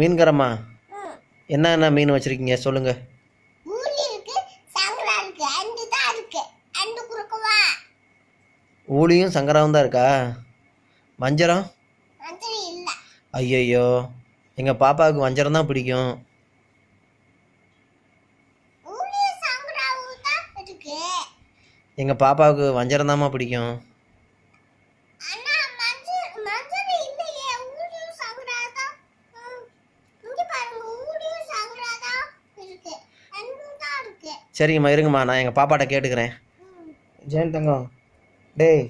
மீன்கரம்மா என்ன என்ன மீன் வச்சிருக்கீங்க சொல்லுங்க ஊழியும் சங்கராவும் தான் இருக்கா வஞ்சரம் ஐயையோ எங்கள் பாப்பாவுக்கு வஞ்சரம் தான் பிடிக்கும் எங்கள் பாப்பாவுக்கு வஞ்சரம் தாம்மா பிடிக்கும் சரிங்கம்மா இருங்கம்மா நான் எங்கள் பாப்பாட்ட கேட்டுக்கிறேன் ஜெயன் தங்கம் டேய்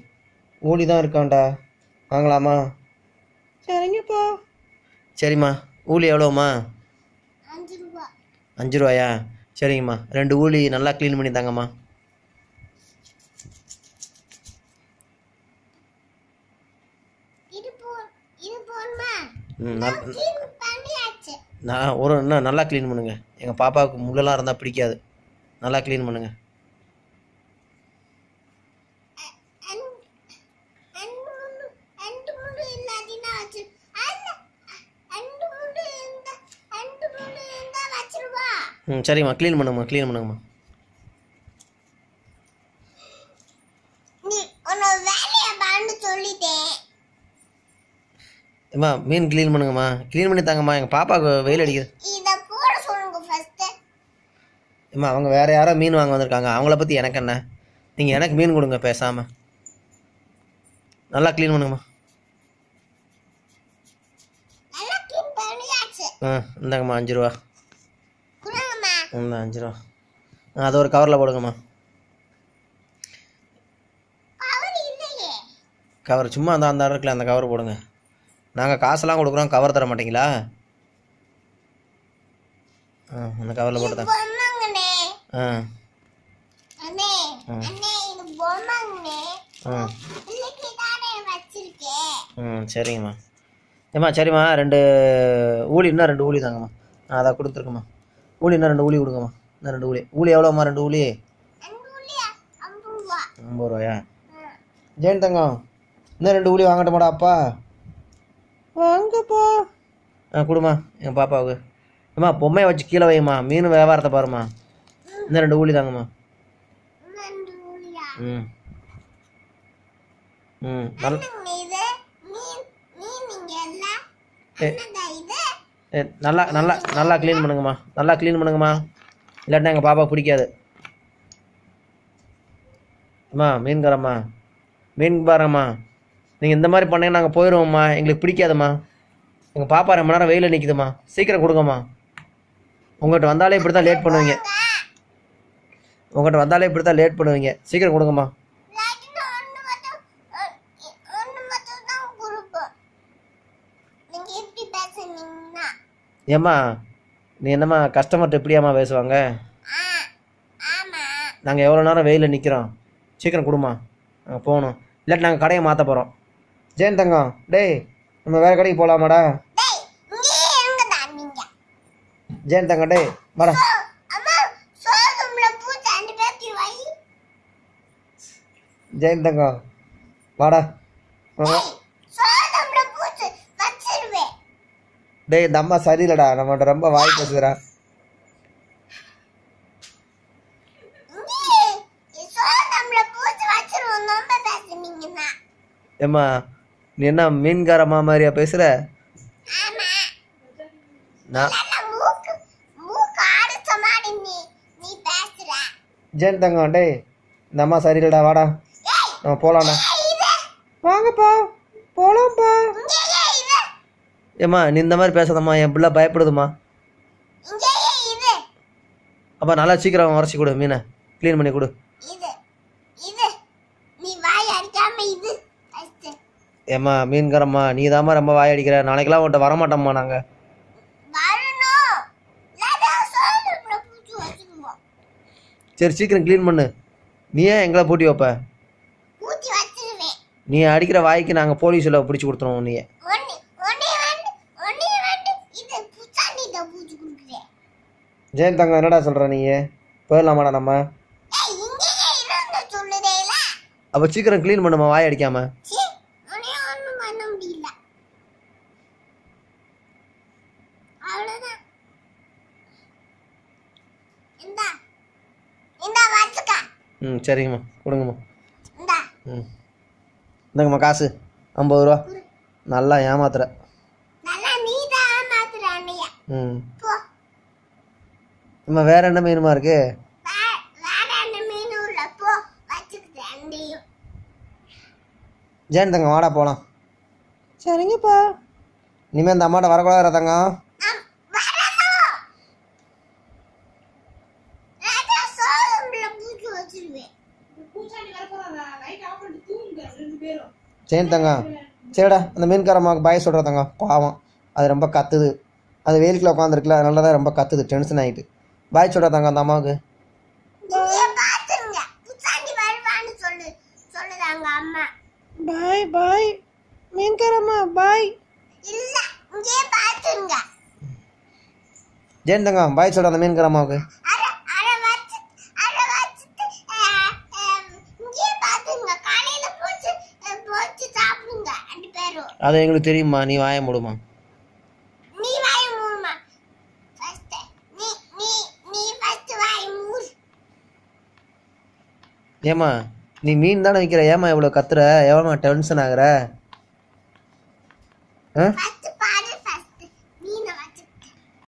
ஊழி தான் இருக்கான்டா வாங்கலாமா சரிங்கப்பா சரிம்மா ஊழி எவ்வளோம்மா அஞ்சு ரூபாயா சரிங்கம்மா ரெண்டு ஊழி நல்லா க்ளீன் பண்ணி தாங்கம்மா நான் ஒரு இன்னும் நல்லா க்ளீன் பண்ணுங்க எங்கள் பாப்பாவுக்கு முள்ளெல்லாம் இருந்தால் பிடிக்காது நல்லா க்ளீன் பண்ணுங்கள் ம் சரிம்மா க்ளீன் பண்ணுமா க்ளீன் பண்ணுங்கம்மா அம்மா மீன் க்ளீன் பண்ணுங்கம்மா க்ளீன் பண்ணி தாங்கம்மா எங்கள் பாப்பாவுக்கு வெயில் அடிக்குது இம்மா அவங்க வேறு யாரோ மீன் வாங்க வந்திருக்காங்க அவங்கள பற்றி எனக்கு என்ன நீங்கள் எனக்கு மீன் கொடுங்க பேசாமல் நல்லா க்ளீன் பண்ணுங்கம்மா ஆ இந்தாங்கம்மா அஞ்சு ரூபா இந்த அஞ்சு ரூபா அதை ஒரு கவரில் போடுங்கம்மா கவர் சும்மா அந்த அந்த இருக்குல்ல அந்த கவர் போடுங்க நாங்கள் காசெல்லாம் கொடுக்குறோம் கவர் தர மாட்டிங்களா ஆ அந்த கவரில் போட்டு தான் ம் சரிங்கம்மா ஏம்மா சரிம்மா ரெண்டு ஊழி இன்னும் ரெண்டு ஊழி தாங்கம்மா நான் அதான் கொடுத்துருக்கேம்மா ஊழி இன்னும் ரெண்டு ஊழி கொடுங்கம்மா இன்னும் ரெண்டு ஊழி ஊழி எவ்வளோம்மா ரெண்டு ஊழி ஐம்பது ரூபாயா ஜெயின் தங்கம் இன்னும் ரெண்டு ஊழி வாங்கட்டமாடா அப்பா வாங்கப்பா ஆ கொடுமா எங்கள் பாப்பாவுக்கு ஏம்மா பொம்மையை வச்சு கீழே வைம்மா மீன் வியாபாரத்தை பாருமா இந்த ரெண்டு ஊழி தாங்கம்மா ம் ம் நல்லா நல்லா நல்லா க்ளீன் பண்ணுங்கம்மா நல்லா க்ளீன் பண்ணுங்கம்மா இல்லாட்டினா எங்கள் பாப்பா பிடிக்காது அம்மா மீன்காரம்மா மீன் பாரம்மா நீங்கள் இந்த மாதிரி பண்ணீங்கன்னா நாங்கள் போயிடுவோம்மா எங்களுக்கு பிடிக்காதம்மா எங்கள் பாப்பா ரொம்ப நேரம் வெயிலில் நிற்கிதுமா சீக்கிரம் கொடுங்கம்மா உங்கள்கிட்ட வந்தாலே இப்படி தான் லேட் பண்ணுவீங்க உங்கள்கிட்ட வந்தாலே இப்படி தான் லேட் பண்ணுவீங்க சீக்கிரம் கொடுங்கம்மா ஏம்மா நீ என்னம்மா கஸ்டமர்கிட்ட எப்படியாம்மா பேசுவாங்க நாங்கள் எவ்வளோ நேரம் வெயிலில் நிற்கிறோம் சீக்கிரம் கொடுமா நாங்கள் போகணும் இல்லாட்டி நாங்கள் கடையை மாற்ற போகிறோம் ஜெயன் தங்கம் டேய் நம்ம வேறு கடைக்கு போகலாமாடா ஜெயன் தங்கம் டேய் மாடா ஜெயந்தங்கா வாடா டேய் இந்த அம்மா சரியில்லடா நம்மகிட்ட ரொம்ப வாய் பேசுகிறா ஏம்மா நீ என்ன மீன்கார மாமாரியா பேசுகிற நான் தங்கம் டேய் இந்த அம்மா சரியில்லடா வாடா ஆ போகலாண்ணா வாங்கப்பா போகலாம்ப்பா ஏம்மா நீ இந்த மாதிரி பேசாதம்மா என் பிள்ளை பயப்படுதும்மா அப்பா நல்லா சீக்கிரம் உரைச்சி கொடு மீனை க்ளீன் பண்ணி கொடு ஏம்மா மீன்காரம்மா நீ தாம்மா ரொம்ப வாய் அடிக்கிற நாளைக்கெல்லாம் உன்ட்ட வரமாட்டோம்மா நாங்கள் சரி சீக்கிரம் க்ளீன் பண்ணு நீ ஏன் எங்களை பூட்டி வைப்ப நீ அடிக்கிற வாய்க்கு நாங்கள் போலீஸில் பிடிச்சி கொடுத்துருவோம் நீ ஜெயன் தங்க என்னடா சொல்ற நீ போயிடலாமாடா நம்ம அப்போ சீக்கிரம் க்ளீன் பண்ணுமா வாய் அடிக்காம ம் சரிங்கம்மா கொடுங்கம்மா ம் இந்தங்கம்மா காசு ஐம்பது ரூபா நல்லா ஏமாத்துற ம் வேற என்ன மீனுமா இருக்கு ஜேன் தங்க வாடா போகலாம் சரிங்கப்பா இனிமேல் இந்த அம்மாட்ட வரக்கூடாது தங்கம் சரி தங்க சரிடா அந்த மீன்காரம்மாவுக்கு பய சொல்கிற தங்க பாவம் அது ரொம்ப கத்துது அது வெயிலுக்குள்ள உட்காந்துருக்குல அதனால தான் ரொம்ப கத்துது டென்ஷன் ஆகிட்டு பாய் சொல்கிற தங்க அந்த அம்மாவுக்கு பாய் பாய் மீன்காரம்மா பாய் ஜெயந்தங்க பாய் சொல்கிற அந்த மீன்காரம்மாவுக்கு அது எங்களுக்கு தெரியுமா நீ வாய முடுமா ஏமா நீ மீன் தானே விற்கிற ஏமா இவ்வளோ கத்துற எவ்வளோமா டென்ஷன் ஆகுற ஆ